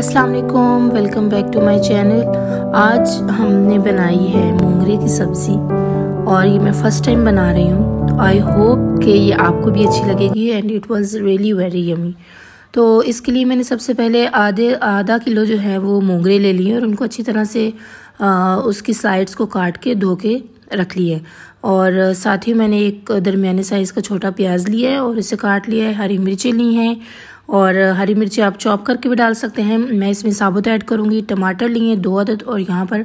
अस्सलाम वालेकुम welcome back to my channel आज हमने बनाई है मोंगरे की सब्ज़ी और ये मैं फ़र्स्ट टाइम बना रही हूँ आई होप कि ये आपको भी अच्छी लगेगी and it was really very yummy तो इसके लिए मैंने सबसे पहले आधे आधा किलो जो है वो मोंगरे ले लिए और उनको अच्छी तरह से आ, उसकी साइड्स को काट के धो के रख लिए है और साथ ही मैंने एक दरमिया साइज़ का छोटा प्याज लिया है और इसे काट लिया है हरी मिर्चें ली हैं और हरी मिर्ची आप चॉप करके भी डाल सकते हैं मैं इसमें साबुत ऐड करूँगी टमाटर लिए दो अदद और यहाँ पर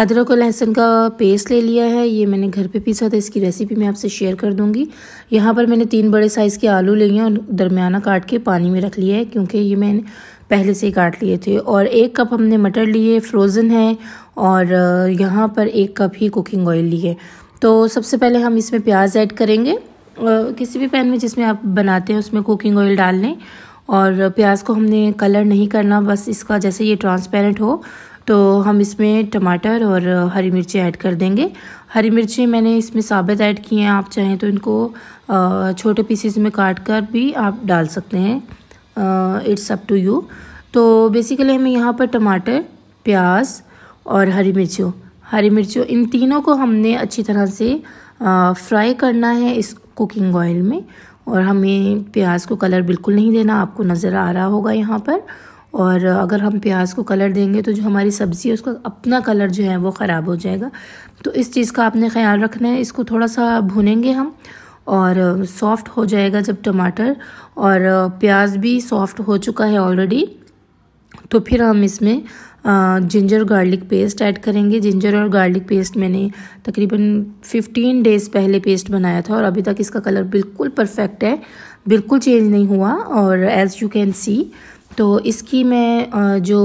अदरक और लहसुन का पेस्ट ले लिया है ये मैंने घर पे पीसा था इसकी रेसिपी मैं आपसे शेयर कर दूंगी यहाँ पर मैंने तीन बड़े साइज़ के आलू लिए हैं और दरमियाना काट के पानी में रख लिया है क्योंकि ये मैंने पहले से ही काट लिए थे और एक कप हमने मटर लिए फ्रोज़न है और यहाँ पर एक कप ही कुकिंग ऑयल लिए तो सबसे पहले हम इसमें प्याज ऐड करेंगे किसी भी पैन में जिसमें आप बनाते हैं उसमें कुकिंग ऑयल डाल लें और प्याज को हमने कलर नहीं करना बस इसका जैसे ये ट्रांसपेरेंट हो तो हम इसमें टमाटर और हरी मिर्ची ऐड कर देंगे हरी मिर्ची मैंने इसमें साबित ऐड किए हैं आप चाहें तो इनको छोटे पीसेस में काट कर भी आप डाल सकते हैं इट्स अप टू यू तो बेसिकली हमें यहाँ पर टमाटर प्याज और हरी मिर्चियों हरी मिर्चियों इन तीनों को हमने अच्छी तरह से फ्राई करना है इस कुकिंग ऑयल में और हमें प्याज को कलर बिल्कुल नहीं देना आपको नज़र आ रहा होगा यहाँ पर और अगर हम प्याज को कलर देंगे तो जो हमारी सब्ज़ी है उसका अपना कलर जो है वो ख़राब हो जाएगा तो इस चीज़ का आपने ख्याल रखना है इसको थोड़ा सा भुनेंगे हम और सॉफ्ट हो जाएगा जब टमाटर और प्याज भी सॉफ्ट हो चुका है ऑलरेडी तो फिर हम इसमें जिंजर गार्लिक पेस्ट ऐड करेंगे जिंजर और गार्लिक पेस्ट मैंने तकरीबन 15 डेज़ पहले पेस्ट बनाया था और अभी तक इसका कलर बिल्कुल परफेक्ट है बिल्कुल चेंज नहीं हुआ और एज़ यू कैन सी तो इसकी मैं जो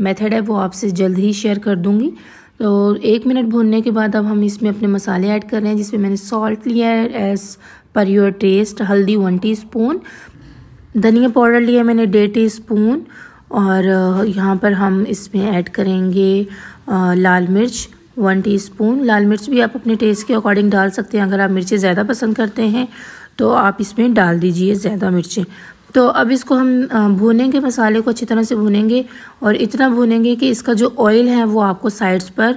मेथड है वो आपसे जल्द ही शेयर कर दूँगी तो एक मिनट भूनने के बाद अब हम इसमें अपने मसाले ऐड कर रहे हैं जिसमें मैंने सॉल्ट लिया है एज़ पर योर टेस्ट हल्दी वन स्पून धनिया पाउडर लिया मैंने डेढ़ टी स्पून और यहाँ पर हम इसमें ऐड करेंगे लाल मिर्च वन टीस्पून लाल मिर्च भी आप अपने टेस्ट के अकॉर्डिंग डाल सकते हैं अगर आप मिर्चें ज़्यादा पसंद करते हैं तो आप इसमें डाल दीजिए ज़्यादा मिर्चें तो अब इसको हम भूनेंगे मसाले को अच्छी तरह से भूनेंगे और इतना भूनेंगे कि इसका जो ऑयल है वो आपको साइड्स पर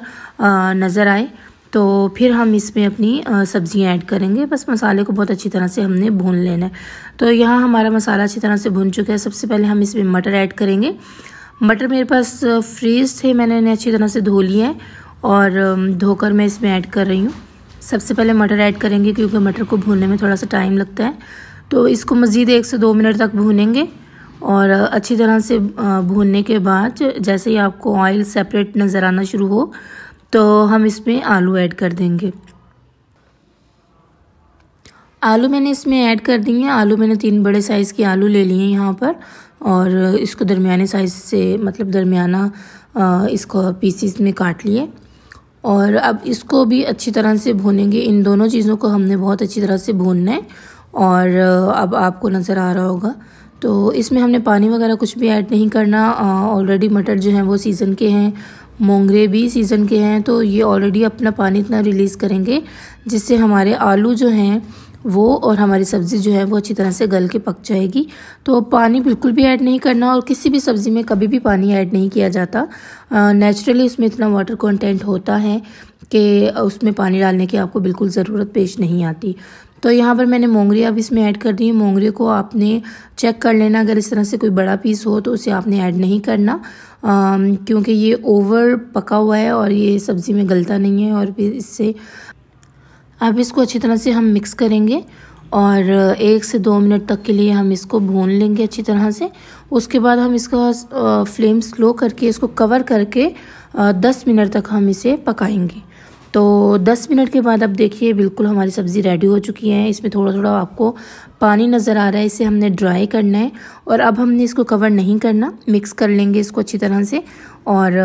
नज़र आए तो फिर हम इसमें अपनी सब्ज़ियाँ ऐड करेंगे बस मसाले को बहुत अच्छी तरह से हमने भून लेना है तो यहाँ हमारा मसाला अच्छी तरह से भून चुका है सबसे पहले हम इसमें मटर ऐड करेंगे मटर मेरे पास फ्रीज थे मैंने इन्हें अच्छी तरह से धो लिए हैं और धोकर मैं इसमें ऐड कर रही हूँ सबसे पहले मटर ऐड करेंगे क्योंकि मटर को भूनने में थोड़ा सा टाइम लगता है तो इसको मज़ीद एक से दो मिनट तक भूनेंगे और अच्छी तरह से भूनने के बाद जैसे ही आपको ऑयल सेपरेट नज़र आना शुरू हो तो हम इसमें आलू ऐड कर देंगे आलू मैंने इसमें ऐड कर दिए हैं आलू मैंने तीन बड़े साइज़ के आलू ले लिए हैं यहाँ पर और इसको दरमियाने साइज़ से मतलब दरमियाना इसको पीसीस में काट लिए और अब इसको भी अच्छी तरह से भूनेंगे इन दोनों चीज़ों को हमने बहुत अच्छी तरह से भूनना है और अब आपको नज़र आ रहा होगा तो इसमें हमने पानी वगैरह कुछ भी ऐड नहीं करना ऑलरेडी मटर जो हैं वो सीज़न के हैं मोंगरे भी सीज़न के हैं तो ये ऑलरेडी अपना पानी इतना रिलीज़ करेंगे जिससे हमारे आलू जो हैं वो और हमारी सब्ज़ी जो है वो अच्छी तरह से गल के पक जाएगी तो पानी बिल्कुल भी ऐड नहीं करना और किसी भी सब्ज़ी में कभी भी पानी ऐड नहीं किया जाता नेचुरली उसमें इतना वाटर कंटेंट होता है कि उसमें पानी डालने की आपको बिल्कुल ज़रूरत पेश नहीं आती तो यहाँ पर मैंने मोंगरी अब इसमें ऐड कर दी है मोंगरी को आपने चेक कर लेना अगर इस तरह से कोई बड़ा पीस हो तो उसे आपने ऐड नहीं करना क्योंकि ये ओवर पका हुआ है और ये सब्ज़ी में गलता नहीं है और फिर इससे अब इसको अच्छी तरह से हम मिक्स करेंगे और एक से दो मिनट तक के लिए हम इसको भून लेंगे अच्छी तरह से उसके बाद हम इसका फ्लेम स्लो करके इसको कवर करके दस मिनट तक हम इसे पकाएंगे तो 10 मिनट के बाद अब देखिए बिल्कुल हमारी सब्ज़ी रेडी हो चुकी है इसमें थोड़ा थोड़ा आपको पानी नज़र आ रहा है इसे हमने ड्राई करना है और अब हमने इसको कवर नहीं करना मिक्स कर लेंगे इसको अच्छी तरह से और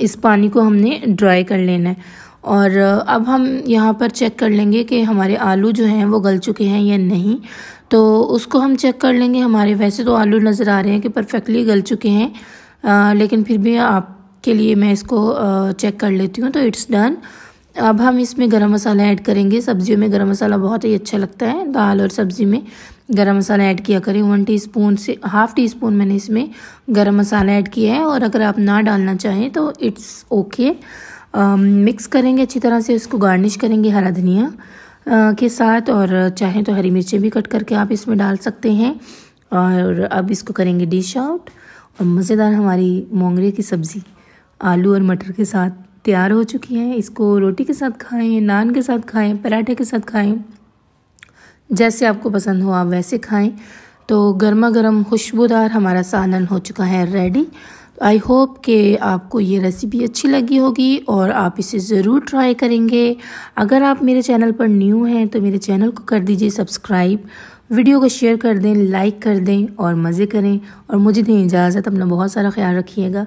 इस पानी को हमने ड्राई कर लेना है और अब हम यहाँ पर चेक कर लेंगे कि हमारे आलू जो हैं वो गल चुके हैं या नहीं तो उसको हम चेक कर लेंगे हमारे वैसे तो आलू नज़र आ रहे हैं कि परफेक्टली गल चुके हैं आ, लेकिन फिर भी आप के लिए मैं इसको चेक कर लेती हूँ तो इट्स डन अब हम इसमें गरम मसाला ऐड करेंगे सब्जियों में गरम मसाला बहुत ही अच्छा लगता है दाल और सब्ज़ी में गरम मसाला ऐड किया करें वन टीस्पून से हाफ़ टी स्पून मैंने इसमें गरम मसाला ऐड किया है और अगर आप ना डालना चाहें तो इट्स ओके मिक्स करेंगे अच्छी तरह से इसको गार्निश करेंगे हरा धनिया के साथ और चाहें तो हरी मिर्चें भी कट करके आप इसमें डाल सकते हैं और अब इसको करेंगे डिश आउट और मज़ेदार हमारी मोंगरे की सब्ज़ी आलू और मटर के साथ तैयार हो चुकी हैं इसको रोटी के साथ खाएं नान के साथ खाएं पराठे के साथ खाएं जैसे आपको पसंद हो आप वैसे खाएं तो गर्मा गर्म खुशबूदार हमारा सालन हो चुका है रेडी आई होप कि आपको ये रेसिपी अच्छी लगी होगी और आप इसे ज़रूर ट्राई करेंगे अगर आप मेरे चैनल पर न्यू हैं तो मेरे चैनल को कर दीजिए सब्सक्राइब वीडियो को शेयर कर दें लाइक कर दें और मज़े करें और मुझे दें इजाज़त अपना बहुत सारा ख्याल रखिएगा